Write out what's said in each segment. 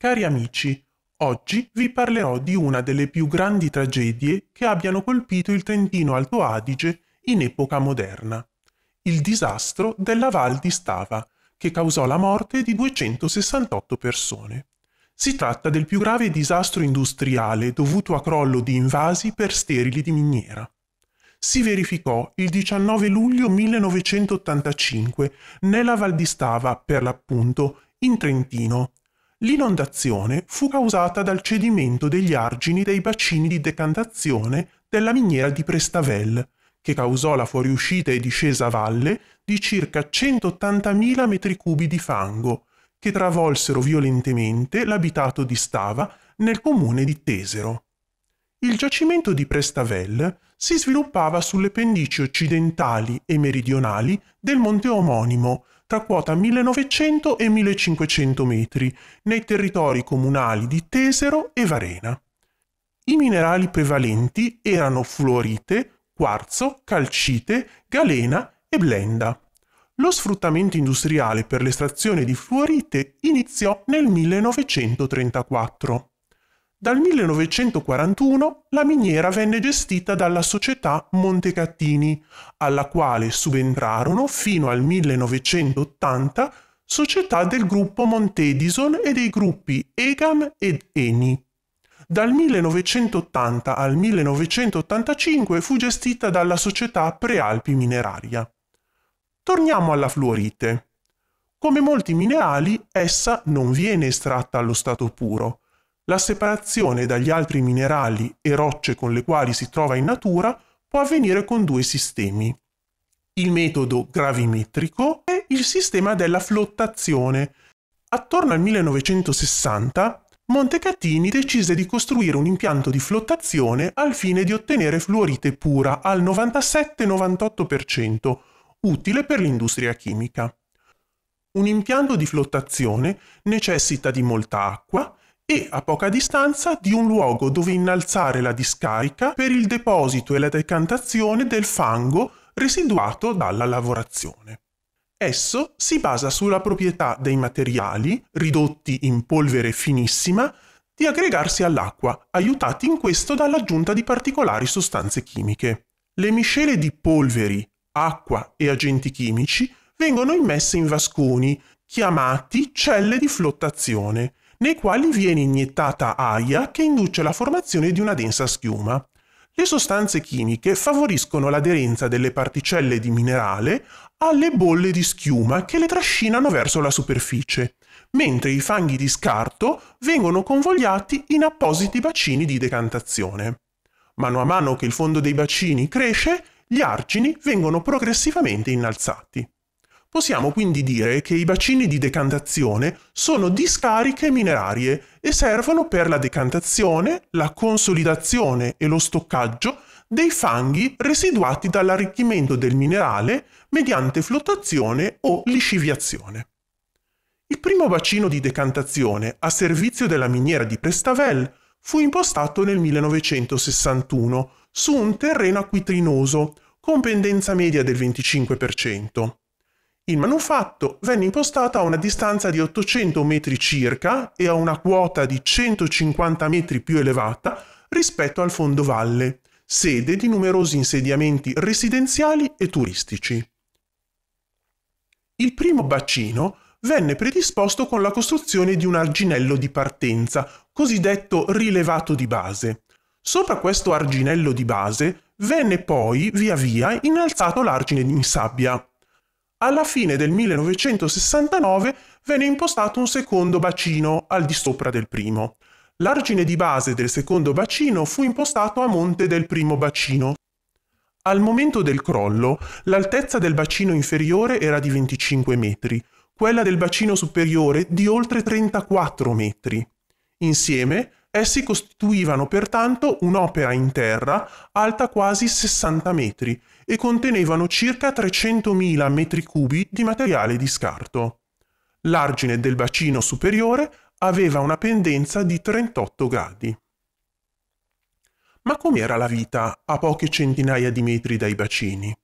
Cari amici, oggi vi parlerò di una delle più grandi tragedie che abbiano colpito il Trentino Alto Adige in epoca moderna, il disastro della Val di Stava, che causò la morte di 268 persone. Si tratta del più grave disastro industriale dovuto a crollo di invasi per sterili di miniera. Si verificò il 19 luglio 1985 nella Val di Stava, per l'appunto, in Trentino, L'inondazione fu causata dal cedimento degli argini dei bacini di decantazione della miniera di Prestavel, che causò la fuoriuscita e discesa a valle di circa 180.000 metri cubi di fango, che travolsero violentemente l'abitato di Stava nel comune di Tesero. Il giacimento di Prestavel si sviluppava sulle pendici occidentali e meridionali del monte omonimo, tra quota 1900 e 1500 metri, nei territori comunali di Tesero e Varena. I minerali prevalenti erano fluorite, quarzo, calcite, galena e blenda. Lo sfruttamento industriale per l'estrazione di fluorite iniziò nel 1934. Dal 1941 la miniera venne gestita dalla società Montecattini, alla quale subentrarono fino al 1980 società del gruppo Montedison e dei gruppi Egam ed Eni. Dal 1980 al 1985 fu gestita dalla società Prealpi Mineraria. Torniamo alla fluorite. Come molti minerali, essa non viene estratta allo stato puro, la separazione dagli altri minerali e rocce con le quali si trova in natura può avvenire con due sistemi, il metodo gravimetrico e il sistema della flottazione. Attorno al 1960 Montecatini decise di costruire un impianto di flottazione al fine di ottenere fluorite pura al 97-98%, utile per l'industria chimica. Un impianto di flottazione necessita di molta acqua, e a poca distanza di un luogo dove innalzare la discarica per il deposito e la decantazione del fango residuato dalla lavorazione. Esso si basa sulla proprietà dei materiali, ridotti in polvere finissima, di aggregarsi all'acqua, aiutati in questo dall'aggiunta di particolari sostanze chimiche. Le miscele di polveri, acqua e agenti chimici vengono immesse in vasconi, chiamati celle di flottazione, nei quali viene iniettata aia che induce la formazione di una densa schiuma. Le sostanze chimiche favoriscono l'aderenza delle particelle di minerale alle bolle di schiuma che le trascinano verso la superficie, mentre i fanghi di scarto vengono convogliati in appositi bacini di decantazione. Mano a mano che il fondo dei bacini cresce, gli argini vengono progressivamente innalzati. Possiamo quindi dire che i bacini di decantazione sono discariche minerarie e servono per la decantazione, la consolidazione e lo stoccaggio dei fanghi residuati dall'arricchimento del minerale mediante flottazione o lisciviazione. Il primo bacino di decantazione a servizio della miniera di Prestavel fu impostato nel 1961 su un terreno acquitrinoso con pendenza media del 25%. Il manufatto venne impostato a una distanza di 800 metri circa e a una quota di 150 metri più elevata rispetto al fondovalle, sede di numerosi insediamenti residenziali e turistici. Il primo bacino venne predisposto con la costruzione di un arginello di partenza, cosiddetto rilevato di base. Sopra questo arginello di base venne poi via via innalzato l'argine in sabbia alla fine del 1969 venne impostato un secondo bacino al di sopra del primo. L'argine di base del secondo bacino fu impostato a monte del primo bacino. Al momento del crollo, l'altezza del bacino inferiore era di 25 metri, quella del bacino superiore di oltre 34 metri. Insieme, Essi costituivano pertanto un'opera in terra alta quasi 60 metri e contenevano circa 300.000 metri cubi di materiale di scarto. L'argine del bacino superiore aveva una pendenza di 38 gradi. Ma com'era la vita a poche centinaia di metri dai bacini?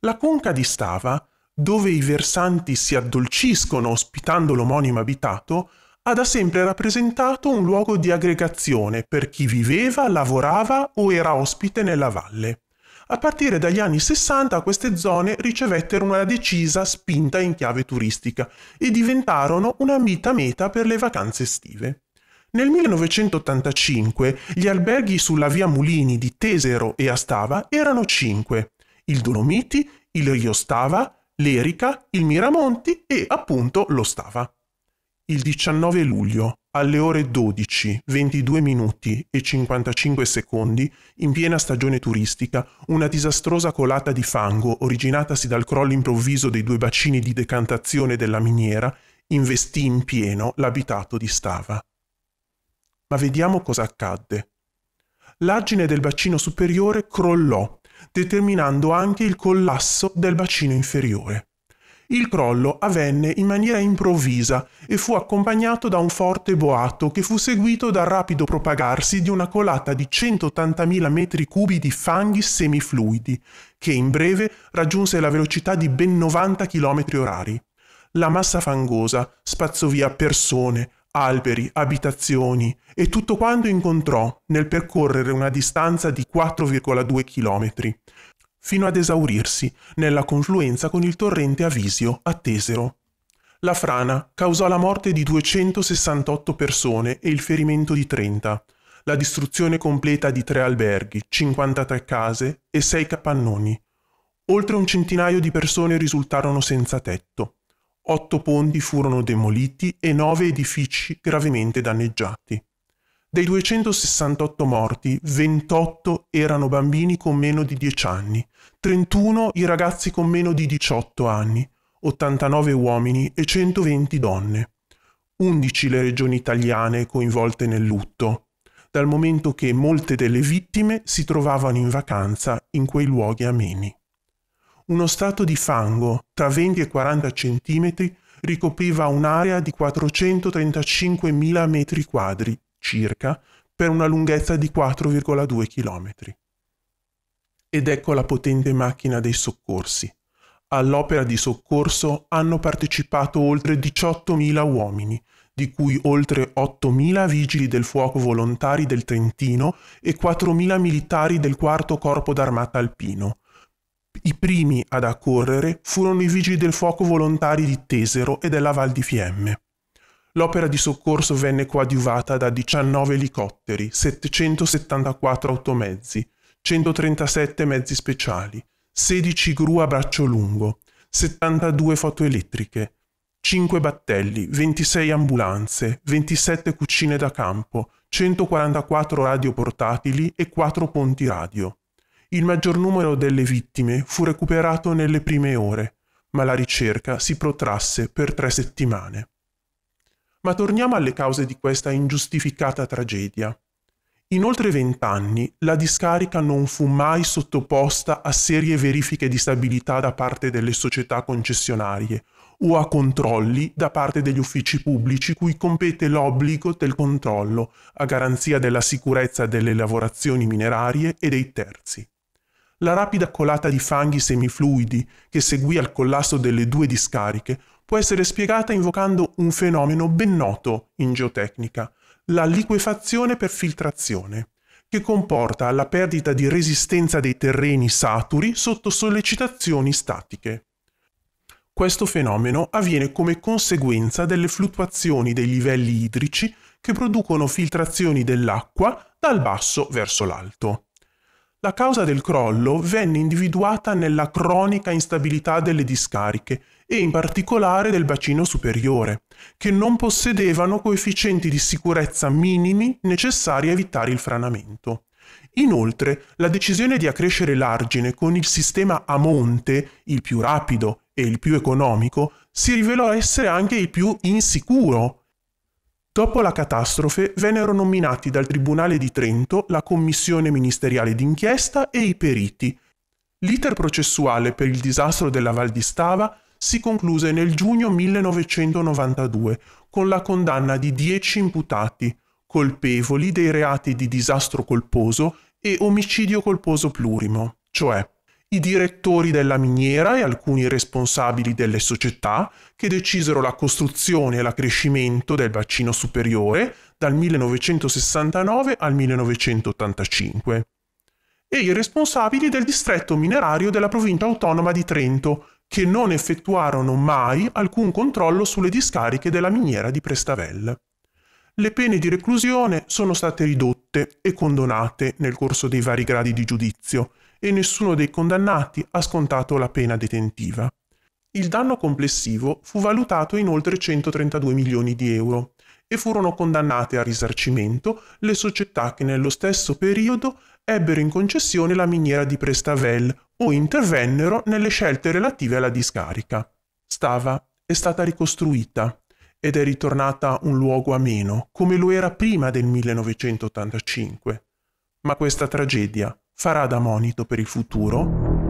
La conca di Stava, dove i versanti si addolciscono ospitando l'omonimo abitato, ha da sempre rappresentato un luogo di aggregazione per chi viveva, lavorava o era ospite nella valle. A partire dagli anni 60 queste zone ricevettero una decisa spinta in chiave turistica e diventarono una mita meta per le vacanze estive. Nel 1985 gli alberghi sulla via Mulini di Tesero e Astava erano cinque: il Dolomiti, il Rio Stava, l'Erica, il Miramonti e appunto lo Stava il 19 luglio alle ore 12, 22 minuti e 55 secondi, in piena stagione turistica, una disastrosa colata di fango originatasi dal crollo improvviso dei due bacini di decantazione della miniera investì in pieno l'abitato di Stava. Ma vediamo cosa accadde. L'argine del bacino superiore crollò, determinando anche il collasso del bacino inferiore. Il crollo avvenne in maniera improvvisa e fu accompagnato da un forte boato che fu seguito dal rapido propagarsi di una colata di 180.000 metri cubi di fanghi semifluidi, che in breve raggiunse la velocità di ben 90 km orari. La massa fangosa spazzò via persone, alberi, abitazioni e tutto quanto incontrò nel percorrere una distanza di 4,2 km fino ad esaurirsi nella confluenza con il torrente Avisio a Tesero. La frana causò la morte di 268 persone e il ferimento di 30, la distruzione completa di tre alberghi, 53 case e 6 capannoni. Oltre un centinaio di persone risultarono senza tetto. Otto ponti furono demoliti e nove edifici gravemente danneggiati. Dei 268 morti, 28 erano bambini con meno di 10 anni, 31 i ragazzi con meno di 18 anni, 89 uomini e 120 donne. 11 le regioni italiane coinvolte nel lutto, dal momento che molte delle vittime si trovavano in vacanza in quei luoghi ameni. Uno strato di fango tra 20 e 40 centimetri ricopriva un'area di 435.000 metri quadri circa per una lunghezza di 4,2 km. Ed ecco la potente macchina dei soccorsi. All'opera di soccorso hanno partecipato oltre 18.000 uomini, di cui oltre 8.000 vigili del fuoco volontari del Trentino e 4.000 militari del IV Corpo d'Armata Alpino. I primi ad accorrere furono i vigili del fuoco volontari di Tesero e della Val di Fiemme. L'opera di soccorso venne coadiuvata da 19 elicotteri, 774 automezzi, 137 mezzi speciali, 16 gru a braccio lungo, 72 fotoelettriche, 5 battelli, 26 ambulanze, 27 cucine da campo, 144 radio portatili e 4 ponti radio. Il maggior numero delle vittime fu recuperato nelle prime ore, ma la ricerca si protrasse per tre settimane. Ma torniamo alle cause di questa ingiustificata tragedia. In oltre vent'anni la discarica non fu mai sottoposta a serie verifiche di stabilità da parte delle società concessionarie o a controlli da parte degli uffici pubblici cui compete l'obbligo del controllo a garanzia della sicurezza delle lavorazioni minerarie e dei terzi. La rapida colata di fanghi semifluidi che seguì al collasso delle due discariche può essere spiegata invocando un fenomeno ben noto in geotecnica, la liquefazione per filtrazione, che comporta la perdita di resistenza dei terreni saturi sotto sollecitazioni statiche. Questo fenomeno avviene come conseguenza delle fluttuazioni dei livelli idrici che producono filtrazioni dell'acqua dal basso verso l'alto. La causa del crollo venne individuata nella cronica instabilità delle discariche e in particolare del bacino superiore, che non possedevano coefficienti di sicurezza minimi necessari a evitare il franamento. Inoltre, la decisione di accrescere l'argine con il sistema a monte, il più rapido e il più economico, si rivelò essere anche il più insicuro Dopo la catastrofe vennero nominati dal Tribunale di Trento la Commissione Ministeriale d'Inchiesta e i periti. L'iter processuale per il disastro della Val di Stava si concluse nel giugno 1992 con la condanna di dieci imputati, colpevoli dei reati di disastro colposo e omicidio colposo plurimo, cioè i direttori della miniera e alcuni responsabili delle società che decisero la costruzione e l'accrescimento del bacino superiore dal 1969 al 1985 e i responsabili del distretto minerario della provincia autonoma di Trento, che non effettuarono mai alcun controllo sulle discariche della miniera di Prestavelle. Le pene di reclusione sono state ridotte e condonate nel corso dei vari gradi di giudizio, e nessuno dei condannati ha scontato la pena detentiva. Il danno complessivo fu valutato in oltre 132 milioni di euro e furono condannate a risarcimento le società che nello stesso periodo ebbero in concessione la miniera di Prestavel o intervennero nelle scelte relative alla discarica. Stava è stata ricostruita ed è ritornata un luogo ameno, come lo era prima del 1985. Ma questa tragedia farà da monito per il futuro